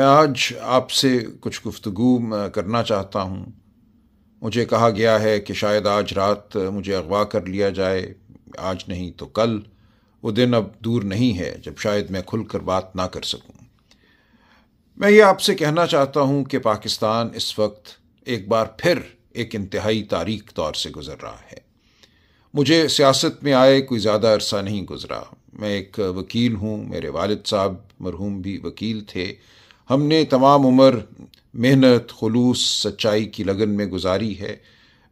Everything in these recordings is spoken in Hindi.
मैं आज आपसे कुछ गुफ्तु करना चाहता हूँ मुझे कहा गया है कि शायद आज रात मुझे अगवा कर लिया जाए आज नहीं तो कल वो दिन अब दूर नहीं है जब शायद मैं खुल कर बात ना कर सकूँ मैं ये आपसे कहना चाहता हूँ कि पाकिस्तान इस वक्त एक बार फिर एक इंतहाई तारीख दौर से गुज़र रहा है मुझे सियासत में आए कोई ज़्यादा अरसा नहीं गुज़रा मैं एक वकील हूँ मेरे वालिद साहब मरहूम भी वकील थे हमने तमाम उम्र मेहनत खलूस सच्चाई की लगन में गुजारी है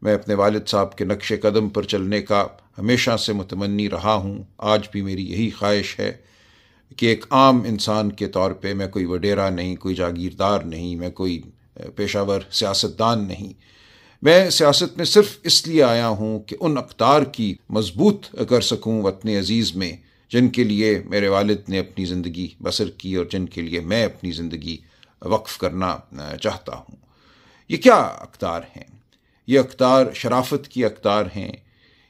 मैं अपने वालिद साहब के नक्श कदम पर चलने का हमेशा से मतमनी रहा हूँ आज भी मेरी यही ख्वाहिश है कि एक आम इंसान के तौर पे मैं कोई वडेरा नहीं कोई जागीरदार नहीं मैं कोई पेशावर सियासतदान नहीं मैं सियासत में सिर्फ इसलिए आया हूँ कि उन अकदार की मजबूत कर सकूँ वतन अज़ीज़ में जिनके लिए मेरे वालिद ने अपनी ज़िंदगी बसर की और जिनके लिए मैं अपनी ज़िंदगी वक्फ़ करना चाहता हूँ ये क्या अकदार हैं ये अकदार शराफत की अकदार हैं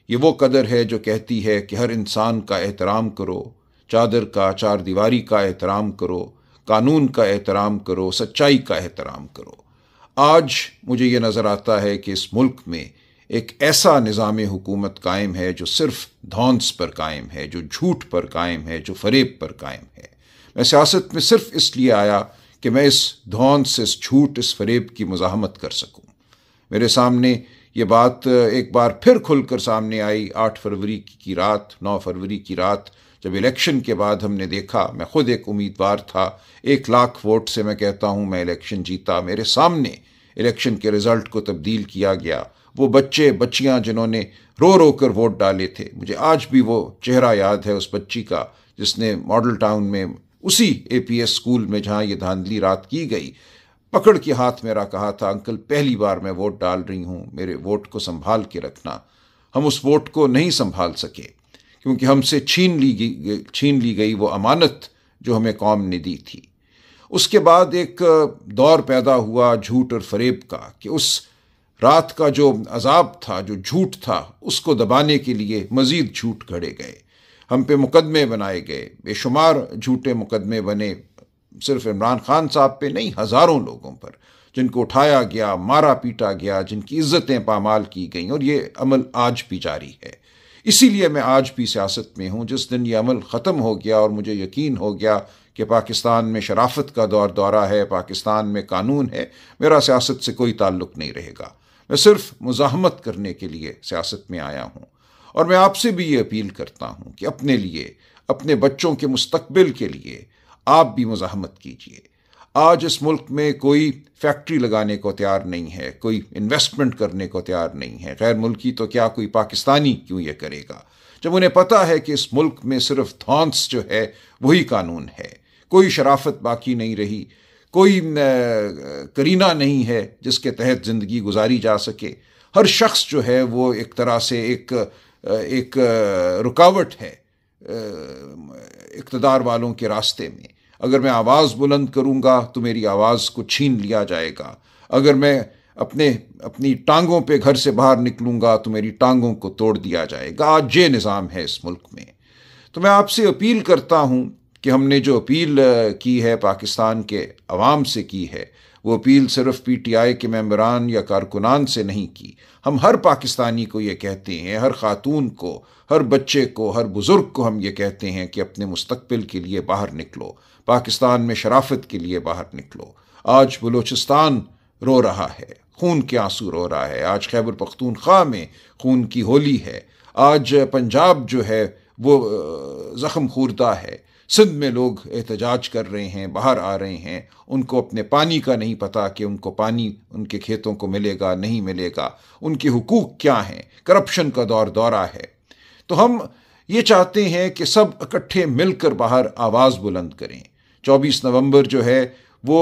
ये वो कदर है जो कहती है कि हर इंसान का एहतराम करो चादर का चार दीवारी का एहतराम करो कानून का एहतराम करो सच्चाई का एहतराम करो आज मुझे ये नज़र आता है कि इस मुल्क में एक ऐसा निज़ाम हुकूमत कायम है जो सिर्फ धौंस पर कायम है जो झूठ पर कायम है जो फरेब पर कायम है मैं सियासत में सिर्फ इसलिए आया कि मैं इस धौंस इस झूठ इस फरेब की मज़ामत कर सकूँ मेरे सामने ये बात एक बार फिर खुलकर सामने आई आठ फरवरी की रात नौ फरवरी की रात जब इलेक्शन के बाद हमने देखा मैं खुद एक उम्मीदवार था एक लाख वोट से मैं कहता हूँ मैं इलेक्शन जीता मेरे सामने इलेक्शन के रिज़ल्ट को तब्दील किया गया वो बच्चे बच्चियां जिन्होंने रो रो कर वोट डाले थे मुझे आज भी वो चेहरा याद है उस बच्ची का जिसने मॉडल टाउन में उसी एपीएस स्कूल में जहाँ ये धांधली रात की गई पकड़ के हाथ मेरा कहा था अंकल पहली बार मैं वोट डाल रही हूँ मेरे वोट को संभाल के रखना हम उस वोट को नहीं संभाल सके क्योंकि हमसे छीन ली गई छीन ली गई वो अमानत जो हमें कौम ने दी थी उसके बाद एक दौर पैदा हुआ झूठ और फरेब का कि उस रात का जो अजाब था जो झूठ था उसको दबाने के लिए मज़ीद झूठ गढ़े गए हम पे मुकदमे बनाए गए बेशुमार झूठे मुकदमे बने सिर्फ इमरान खान साहब पे नहीं हज़ारों लोगों पर जिनको उठाया गया मारा पीटा गया जिनकी इज्जतें पामाल की गई और ये अमल आज भी जारी है इसीलिए मैं आज भी सियासत में हूँ जिस दिन यह अमल ख़त्म हो गया और मुझे यकीन हो गया कि पाकिस्तान में शराफत का दौर दौरा है पाकिस्तान में कानून है मेरा सियासत से कोई ताल्लुक़ नहीं रहेगा मैं सिर्फ मुजाहमत करने के लिए सियासत में आया हूँ और मैं आपसे भी ये अपील करता हूँ कि अपने लिए अपने बच्चों के मुस्तबिल के लिए आप भी मुजाहमत कीजिए आज इस मुल्क में कोई फैक्ट्री लगाने को तैयार नहीं है कोई इन्वेस्टमेंट करने को तैयार नहीं है गैर मुल्की तो क्या कोई पाकिस्तानी क्यों ये करेगा जब उन्हें पता है कि इस मुल्क में सिर्फ धौंस जो है वही कानून है कोई शराफत बाकी नहीं रही कोई करीना नहीं है जिसके तहत ज़िंदगी गुजारी जा सके हर शख्स जो है वो एक तरह से एक एक रुकावट है इकतदार वालों के रास्ते में अगर मैं आवाज़ बुलंद करूँगा तो मेरी आवाज़ को छीन लिया जाएगा अगर मैं अपने अपनी टांगों पे घर से बाहर निकलूँगा तो मेरी टांगों को तोड़ दिया जाएगा आज ये निज़ाम है इस मुल्क में तो मैं आपसे अपील करता हूँ कि हमने जो अपील की है पाकिस्तान के अवाम से की है वो अपील सिर्फ पी टी आई के मम्बरान या कारकुनान से नहीं की हम हर पाकिस्तानी को ये कहते हैं हर ख़ातून को हर बच्चे को हर बुज़ुर्ग को हम ये कहते हैं कि अपने मुस्तबिल के लिए बाहर निकलो पाकिस्तान में शराफत के लिए बाहर निकलो आज बलूचिस्तान रो रहा है खून के आंसू रो रहा है आज खैबर पख्तूनख्वा में खून की होली है आज पंजाब जो है वो जख्म खूरदा है सिंध में लोग एहतजाज कर रहे हैं बाहर आ रहे हैं उनको अपने पानी का नहीं पता कि उनको पानी उनके खेतों को मिलेगा नहीं मिलेगा उनके हुकूक क्या हैं करप्शन का दौर दौरा है तो हम ये चाहते हैं कि सब इकट्ठे मिलकर बाहर आवाज़ बुलंद करें 24 नवंबर जो है वो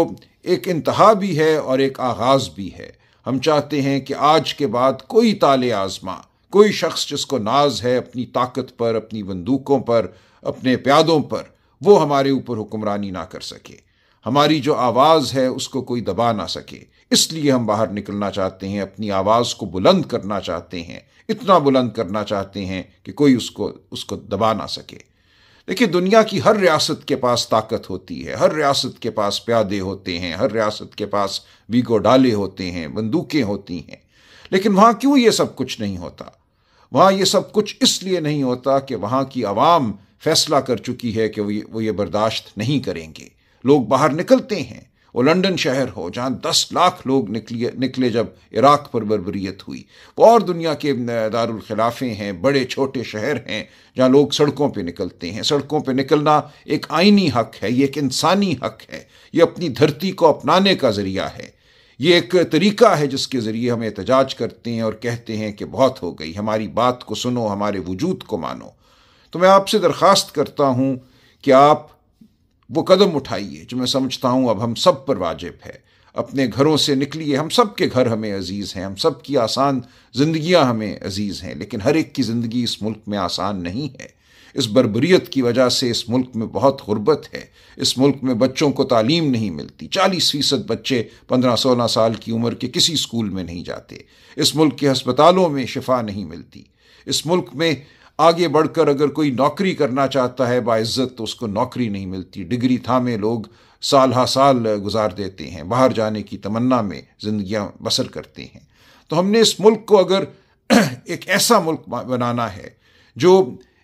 एक इंतहा भी है और एक आगाज़ भी है हम चाहते हैं कि आज के बाद कोई ताले आज़मा कोई शख्स जिसको नाज है अपनी ताकत पर अपनी बंदूकों पर अपने प्यादों पर वो हमारे ऊपर हुक्मरानी ना कर सके हमारी जो आवाज़ है उसको कोई दबा ना सके इसलिए हम बाहर निकलना चाहते हैं अपनी आवाज़ को बुलंद करना चाहते हैं इतना बुलंद करना चाहते हैं कि कोई उसको उसको दबा ना सके देखिए दुनिया की हर रियासत के पास ताकत होती है हर रियासत के पास प्यादे होते हैं हर रियासत के पास वीगो डाले होते हैं बंदूकें होती हैं लेकिन वहाँ क्यों ये सब कुछ नहीं होता वहाँ ये सब कुछ इसलिए नहीं होता कि वहाँ की आवाम फैसला कर चुकी है कि वो ये बर्दाश्त नहीं करेंगे लोग बाहर निकलते हैं वो लंदन शहर हो जहाँ दस लाख लोग निकले निकले जब इराक पर बरबरीत हुई वो और दुनिया के दारखिलाफे हैं बड़े छोटे शहर हैं जहाँ लोग सड़कों पे निकलते हैं सड़कों पे निकलना एक आइनी हक है ये एक इंसानी हक है ये अपनी धरती को अपनाने का ज़रिया है ये एक तरीका है जिसके ज़रिए हम एहतजाज करते हैं और कहते हैं कि बहुत हो गई हमारी बात को सुनो हमारे वजूद को मानो तो मैं आपसे दरख्वास्त करता हूँ कि आप वो कदम उठाइए जो मैं समझता हूँ अब हम सब पर वाजिब है अपने घरों से निकलिए हम सब के घर हमें अजीज़ हैं हम सब की आसान ज़िंदियाँ हमें अजीज़ हैं लेकिन हर एक की ज़िंदगी इस मुल्क में आसान नहीं है इस बरबरीत की वजह से इस मुल्क में बहुत गुर्बत है इस मुल्क में बच्चों को तालीम नहीं मिलती चालीस फ़ीसद बच्चे पंद्रह सोलह साल की उम्र के किसी स्कूल में नहीं जाते इस मुल्क के हस्पतालों में शिफा नहीं मिलती इस मुल्क में आगे बढ़कर अगर कोई नौकरी करना चाहता है बाज़्ज़त तो उसको नौकरी नहीं मिलती डिग्री थामे लोग साल हा साल गुजार देते हैं बाहर जाने की तमन्ना में ज़िंदियाँ बसर करते हैं तो हमने इस मुल्क को अगर एक ऐसा मुल्क बनाना है जो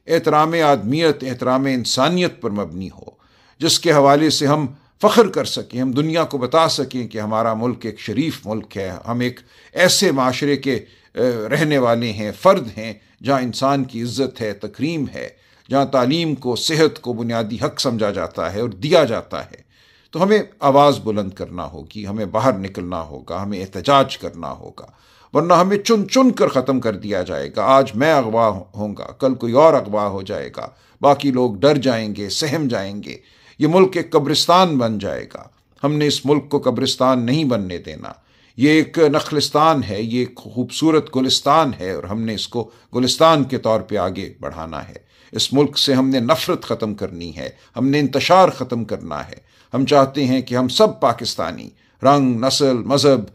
एहतराम आदमियत एहतराम इंसानियत पर मबनी हो जिसके हवाले से हम फ़ख्र कर सकें हम दुनिया को बता सकें कि हमारा मुल्क एक शरीफ मुल्क है हम एक ऐसे माशरे के रहने वाले हैं फ़र्द हैं जहाँ इंसान की इज्जत है तक्रीम है जहाँ तालीम को सेहत को बुनियादी हक समझा जाता है और दिया जाता है तो हमें आवाज़ बुलंद करना होगी हमें बाहर निकलना होगा हमें एहतजाज करना होगा वरना हमें चुन चुन कर ख़त्म कर दिया जाएगा आज मैं अगवा होऊंगा कल कोई और अगवा हो जाएगा बाकी लोग डर जाएंगे सहम जाएंगे ये मुल्क एक कब्रिस्तान बन जाएगा हमने इस मुल्क को कब्रिस्तान नहीं बनने देना ये एक नखलिस्तान है ये एक खूबसूरत गुलिस्तान है और हमने इसको गुलिस्तान के तौर पे आगे बढ़ाना है इस मुल्क से हमने नफ़रत ख़त्म करनी है हमने इंतशार ख़त्म करना है हम चाहते हैं कि हम सब पाकिस्तानी रंग नस्ल मज़हब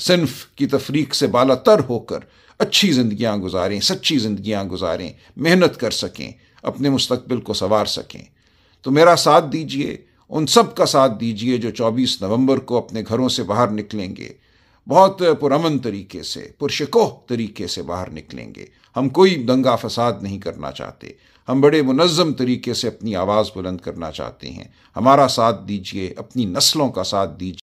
सिंफ की तफरीक से बाला तर होकर अच्छी ज़िंदियाँ गुजारें सच्ची ज़िंदियाँ गुजारें मेहनत कर सकें अपने मुस्तबिल को संवार सकें तो मेरा साथ दीजिए उन सब का साथ दीजिए जो 24 नवंबर को अपने घरों से बाहर निकलेंगे बहुत पुरमन तरीके से पुरशकोह तरीके से बाहर निकलेंगे हम कोई दंगा फसाद नहीं करना चाहते हम बड़े मुनज़म तरीके से अपनी आवाज़ बुलंद करना चाहते हैं हमारा साथ दीजिए अपनी नस्लों का साथ दीजिए